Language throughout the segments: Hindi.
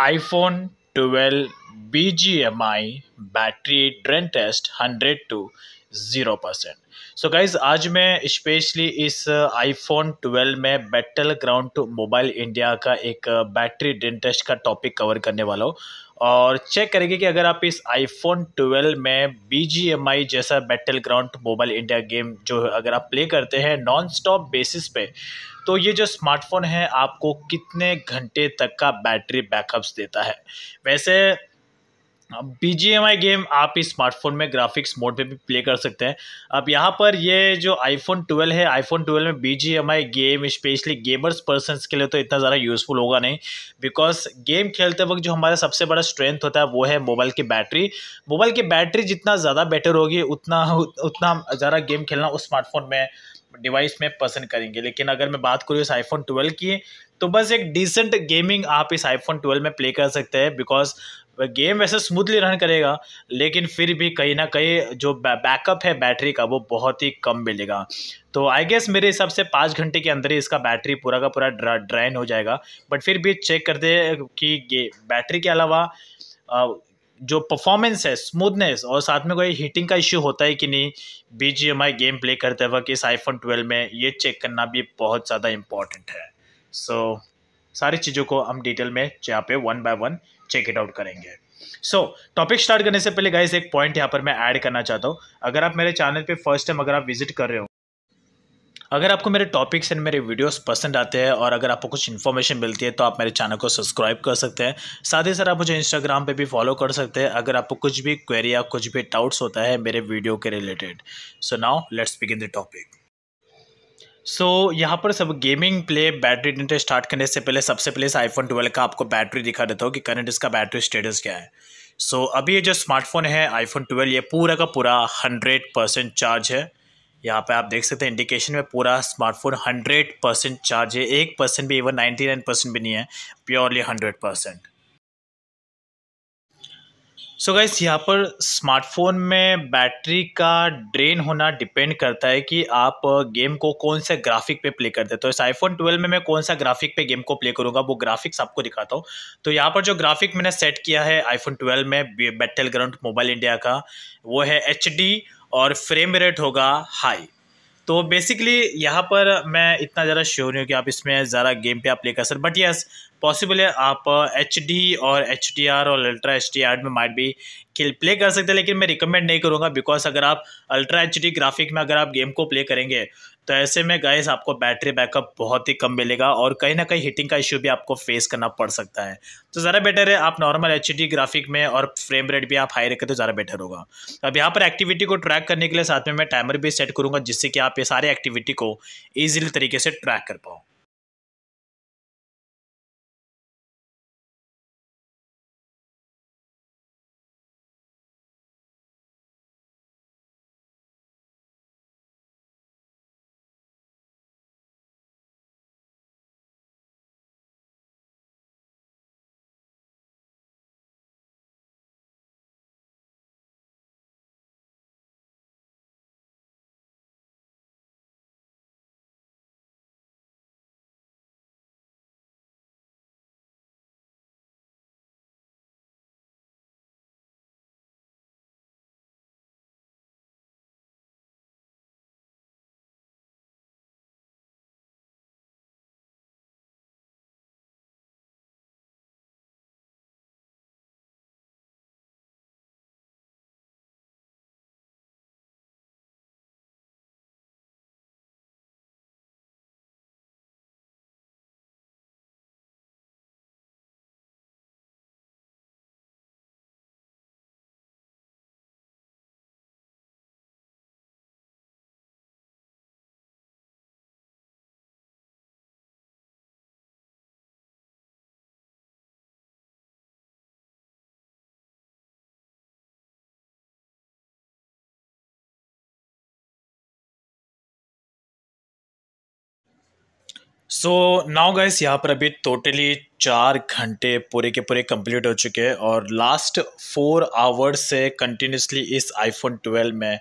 iPhone twelve B G M I battery drain test hundred to zero percent so guys आज मैं स्पेशली इस आईफोन uh, 12 में battle ground to mobile India का एक बैटरी ड्रेन टेस्ट का टॉपिक कवर करने वाला हूँ और चेक करेंगे कि अगर आप इस आईफोन 12 में बी जी एम आई जैसा battle ground mobile India game जो अगर आप प्ले करते हैं नॉन स्टॉप बेसिस पे तो ये जो स्मार्टफोन है आपको कितने घंटे तक का बैटरी बैकअप्स देता है वैसे B G M I game आप इस स्मार्टफोन में ग्राफिक्स मोड पे भी प्ले कर सकते हैं अब यहाँ पर ये जो आईफोन ट्वेल्व है आईफोन ट्वेल्व में B G M I game specially gamers person के लिए तो इतना ज़्यादा यूज़फुल होगा नहीं बिकॉज गेम खेलते वक्त जो हमारा सबसे बड़ा स्ट्रेंथ होता है वो है मोबाइल की बैटरी मोबाइल की बैटरी जितना ज़्यादा बेटर होगी उतना उतना ज़्यादा गेम खेलना उस स्मार्टफोन में डिवाइस में पसंद करेंगे लेकिन अगर मैं बात करूँ इस आईफोन ट्वेल्व की तो बस एक डिसेंट गेमिंग आप इस आईफोन ट्वेल्व में प्ले कर सकते हैं बिकॉज गेम वैसे स्मूथली रन करेगा लेकिन फिर भी कहीं ना कहीं जो बैकअप है बैटरी का वो बहुत ही कम मिलेगा तो आई गेस मेरे हिसाब से पाँच घंटे के अंदर ही इसका बैटरी पूरा का पूरा ड्रा ड्राइन हो जाएगा बट फिर भी चेक करते हैं कि बैटरी के अलावा जो परफॉर्मेंस है स्मूथनेस और साथ में कोई हीटिंग का इश्यू होता है कि नहीं B G M I game play करते वक्त इस आईफोन ट्वेल्व में ये चेक करना भी बहुत ज़्यादा इम्पॉर्टेंट है सो so, सारी चीज़ों को हम डिटेल में यहाँ पे one by one check it out करेंगे सो टॉपिक स्टार्ट करने से पहले गाइज एक पॉइंट यहाँ पर मैं ऐड करना चाहता हूँ अगर आप मेरे चैनल पे फर्स्ट टाइम अगर आप विजिट कर रहे हो अगर आपको मेरे टॉपिक्स एंड मेरे वीडियोस पसंद आते हैं और अगर आपको कुछ इन्फॉर्मेशन मिलती है तो आप मेरे चैनल को सब्सक्राइब कर सकते हैं साथ ही साथ आप मुझे इंस्टाग्राम पे भी फॉलो कर सकते हैं अगर आपको कुछ भी क्वेरी या कुछ भी डाउट्स होता है मेरे वीडियो के related so now let's begin the topic so so, यहाँ पर सब गेमिंग प्ले बैटरी डेंटे स्टार्ट करने से पहले सबसे पहले आईफोन ट्वेल्व का आपको बैटरी दिखा देता हूँ कि करंट इसका बैटरी स्टेटस क्या है सो so, अभी ये जो स्मार्टफोन है आईफोन ट्वेल्व ये पूरा का पूरा हंड्रेड परसेंट चार्ज है यहाँ पे आप देख सकते हैं इंडिकेशन में पूरा स्मार्टफोन हंड्रेड परसेंट चार्ज है एक परसेंट भी इवन नाइन्टी नाइन परसेंट भी नहीं है purely hundred percent so guys यहाँ पर स्मार्टफोन में बैटरी का ड्रेन होना डिपेंड करता है कि आप गेम uh, को कौन से ग्राफिक पे प्ले करते हैं तो इस आईफोन ट्वेल्व में मैं कौन सा ग्राफिक पे गेम को प्ले करूँगा वो ग्राफिक्स आपको दिखाता हूँ तो यहाँ पर जो ग्राफिक मैंने सेट किया है आईफोन ट्वेल्व में बैटल ग्राउंड मोबाइल इंडिया का वो है एच डी और फ्रेम रेट होगा हाई तो बेसिकली यहाँ पर मैं इतना ज़्यादा श्योर नहीं हूँ कि आप इसमें ज़्यादा गेम पे आप प्ले कर सकते बट यस पॉसिबल है आप एच डी और एच डी आर और अल्ट्रा एच डी आर में माइट भी खेल प्ले कर सकते हैं लेकिन मैं रिकमेंड नहीं करूँगा बिकॉज अगर आप अल्ट्रा एच डी ग्राफिक में अगर आप गेम को प्ले करेंगे तो ऐसे में गाइस आपको बैटरी बैकअप बहुत ही कम मिलेगा और कहीं ना कहीं हीटिंग का इश्यू भी आपको फेस करना पड़ सकता है तो ज़्यादा बेटर है आप नॉर्मल एच ग्राफिक में और फ्रेम रेट भी आप हाई रखें तो ज़्यादा बेटर होगा अब यहाँ पर एक्टिविटी को ट्रैक करने के लिए साथ में मैं टाइमर भी सेट करूँगा जिससे कि आप ये सारी एक्टिविटी को ईजिली तरीके से ट्रैक कर पाओ सो नाउ गाइस यहाँ पर अभी टोटली चार घंटे पूरे के पूरे कंप्लीट हो चुके हैं और लास्ट फोर आवर्स से कंटिन्यूसली इस आईफोन 12 में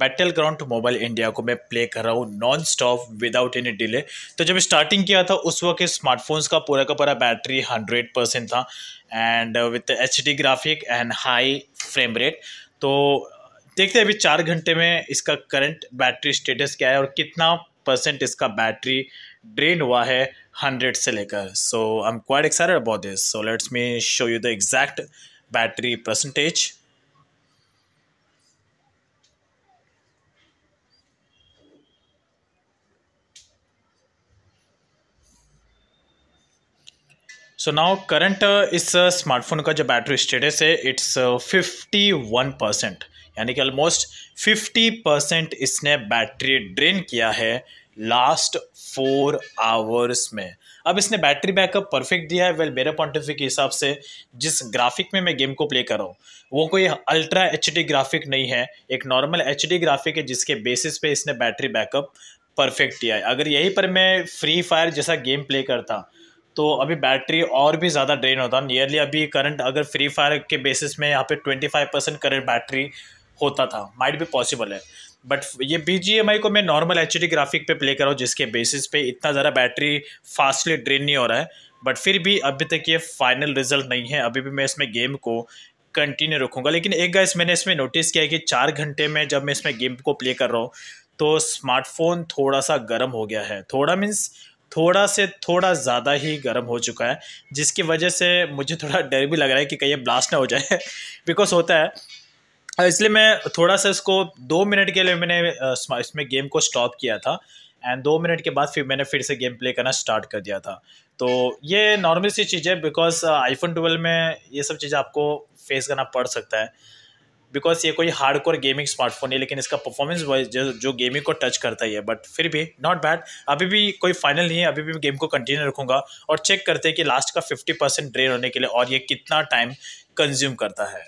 बैटल ग्राउंड मोबाइल इंडिया को मैं प्ले कर रहा हूँ non stop without any delay तो जब स्टार्टिंग किया था उस वक्त स्मार्टफोन्स का पूरा का पूरा बैटरी हंड्रेड परसेंट था and with H D graphic and high frame rate तो देखते हैं अभी चार घंटे में इसका करंट बैटरी स्टेटस क्या है और कितना परसेंट इसका बैटरी ड्रेन हुआ है हंड्रेड से लेकर so I am quite excited about this so let's me show you the exact battery percentage so now current इस स्मार्टफोन uh, का जो बैटरी स्टेटस है इट्स फिफ्टी वन परसेंट यानी कि ऑलमोस्ट फिफ्टी परसेंट इसने बैटरी ड्रेन किया है लास्ट फोर आवर्स में अब इसने बैटरी बैकअप परफेक्ट दिया है वेल मेरे पॉइंट के हिसाब से जिस ग्राफिक में मैं गेम को प्ले कर रहा हूँ वो कोई अल्ट्रा एच ग्राफिक नहीं है एक नॉर्मल एच ग्राफिक है जिसके बेसिस पे इसने बैटरी बैकअप परफेक्ट दिया है अगर यहीं पर मैं फ्री फायर जैसा गेम प्ले करता तो अभी बैटरी और भी ज़्यादा ड्रेन होता नियरली अभी करंट अगर फ्री फायर के बेसिस में यहाँ पे फाइव परसेंट करंट बैटरी होता था माइट भी पॉसिबल है बट ये बी को मैं नॉर्मल एच ग्राफिक पे प्ले कर रहा हूँ जिसके बेसिस पे इतना ज़्यादा बैटरी फास्टली ड्रेन नहीं हो रहा है बट फिर भी अभी तक ये फाइनल रिजल्ट नहीं है अभी भी मैं इसमें गेम को कंटिन्यू रखूँगा लेकिन एक गाइस मैंने इसमें नोटिस किया है कि चार घंटे में जब मैं इसमें गेम को प्ले कर रहा हूँ तो स्मार्टफोन थोड़ा सा गर्म हो गया है थोड़ा मीन्स थोड़ा से थोड़ा ज़्यादा ही गर्म हो चुका है जिसकी वजह से मुझे थोड़ा डर भी लग रहा है कि कहीं ब्लास्ट ना हो जाए बिकॉज होता है इसलिए मैं थोड़ा सा इसको दो मिनट के लिए मैंने इसमें गेम को स्टॉप किया था एंड दो मिनट के बाद फिर मैंने फिर से गेम प्ले करना स्टार्ट कर दिया था तो ये नॉर्मल सी चीज़ है बिकॉज आईफोन ट्वेल्व में ये सब चीज़ आपको फेस करना पड़ सकता है बिकॉज ये कोई हार्ड कोर गेमिंग स्मार्टफोन है लेकिन इसका परफॉर्मेंस जो जो गेमिंग को टच करता ही है बट फिर भी नॉट बैड अभी भी कोई फाइनल नहीं है अभी भी गेम को कंटिन्यू रखूँगा और चेक करते हैं कि लास्ट का फिफ्टी परसेंट ड्रेन होने के लिए और ये कितना टाइम कंज्यूम करता है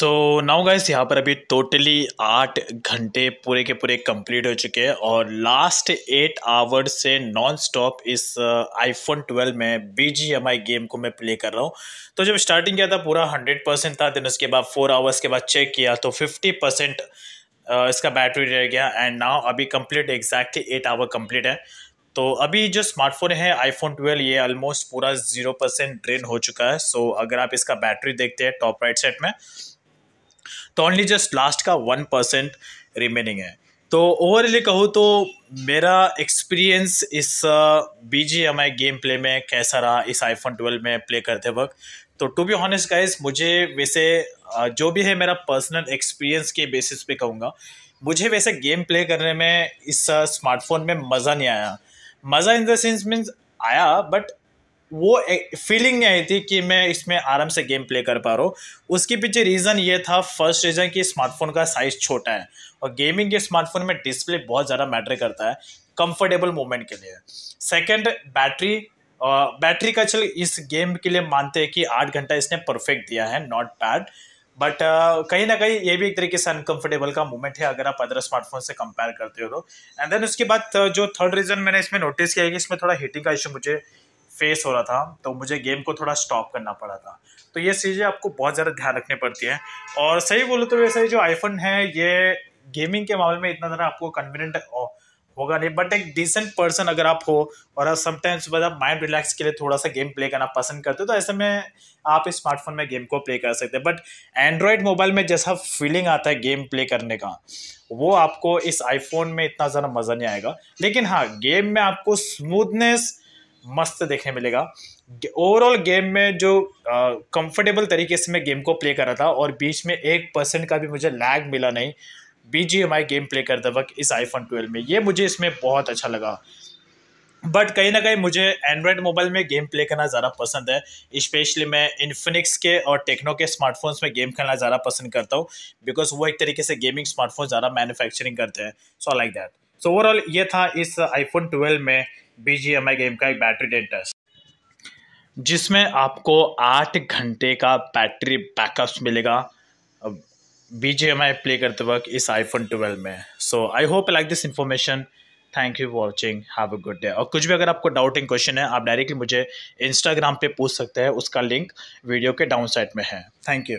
सो नाउ गाइस यहाँ पर अभी टोटली आठ घंटे पूरे के पूरे कंप्लीट हो चुके हैं और लास्ट एट आवर से नॉन स्टॉप इस आईफोन uh, ट्वेल्व में B G M I game को मैं प्ले कर रहा हूँ तो जब स्टार्टिंग किया था पूरा हंड्रेड परसेंट था दिन उसके बाद फोर आवर्स के बाद चेक किया तो फिफ्टी परसेंट uh, इसका बैटरी रह गया एंड नाउ अभी complete exactly eight hour complete है तो अभी जो स्मार्टफोन है आईफोन 12 ये ऑलमोस्ट पूरा जीरो परसेंट ड्रेन हो चुका है सो अगर आप इसका बैटरी देखते हैं टॉप राइट सेट में तो ओनली जस्ट लास्ट का वन परसेंट रिमेनिंग है तो ओवरली कहूँ तो मेरा एक्सपीरियंस इस B G M I game play में कैसा रहा इस आईफोन ट्वेल्व में प्ले करते वक्त तो टू बी हॉनेस्ट गाइज मुझे वैसे uh, जो भी है मेरा पर्सनल एक्सपीरियंस के बेसिस पे कहूँगा मुझे वैसे गेम प्ले करने में इस स्मार्टफोन uh, में मज़ा नहीं आया मज़ा इन द सेंस मीन्स आया बट वो फीलिंग नहीं आई थी कि मैं इसमें आराम से गेम प्ले कर पा रहा हूँ उसके पीछे रीज़न ये था फर्स्ट रीज़न कि स्मार्टफोन का साइज़ छोटा है और गेमिंग के स्मार्टफोन में डिस्प्ले बहुत ज़्यादा मैटर करता है कंफर्टेबल मोमेंट के लिए सेकंड बैटरी बैटरी का चल इस गेम के लिए मानते हैं कि आठ घंटा इसने परफेक्ट दिया है नॉट बैड बट कहीं ना कहीं ये भी एक तरीके से अनकंफर्टेबल का मोमेंट है अगर आप अदर स्मार्टफोन से कंपेयर करते हो तो एंड देन उसके बाद जो थर्ड रीज़न मैंने इसमें नोटिस किया है कि इसमें थोड़ा हीटिंग का इशू मुझे फेस हो रहा था तो मुझे गेम को थोड़ा स्टॉप करना पड़ा था तो ये चीज़ें आपको बहुत ज़्यादा ध्यान रखनी पड़ती है और सही बोलो तो वैसे जो आईफोन है ये गेमिंग के मामले में इतना ज़्यादा आपको कन्वीनियंट होगा नहीं बट एक डिसेंट पर्सन अगर आप हो और समटाइम्स मतलब माइंड रिलैक्स के लिए थोड़ा सा गेम प्ले करना पसंद करते हो तो ऐसे में आप इस स्मार्टफोन में गेम को प्ले कर सकते हैं बट एंड्रॉयड मोबाइल में जैसा फीलिंग आता है गेम प्ले करने का वो आपको इस आईफोन में इतना ज़्यादा मज़ा नहीं आएगा लेकिन हाँ गेम में आपको स्मूथनेस मस्त देखने मिलेगा ओवरऑल गेम में जो कंफर्टेबल तरीके से मैं गेम को प्ले कर रहा था और बीच में एक परसेंट का भी मुझे लैग मिला नहीं B G M I game play करते वक्त इस आईफोन ट्वेल्व में ये मुझे इसमें बहुत अच्छा लगा बट कहीं ना कहीं मुझे एंड्रॉयड मोबाइल में गेम प्ले करना ज़्यादा पसंद है स्पेशली मैं इन्फिनिक्स के और टेक्नो के स्मार्टफोन्स में गेम खेलना ज़्यादा पसंद करता हूँ बिकॉज वो एक तरीके से गेमिंग स्मार्टफोन ज़्यादा मैन्युफैक्चरिंग करते हैं so like that so overall ये था इस आईफोन ट्वेल्व में बी गेम का एक बैटरी डेट टेस्ट जिसमें आपको आठ घंटे का बैटरी बैकअप मिलेगा बी जी एम प्ले करते वक्त इस आईफोन ट्वेल्व में so I hope like this information thank you watching have a good day और कुछ भी अगर आपको डाउटिंग क्वेश्चन है आप डायरेक्टली मुझे इंस्टाग्राम पे पूछ सकते हैं उसका लिंक वीडियो के डाउन साइड में है थैंक यू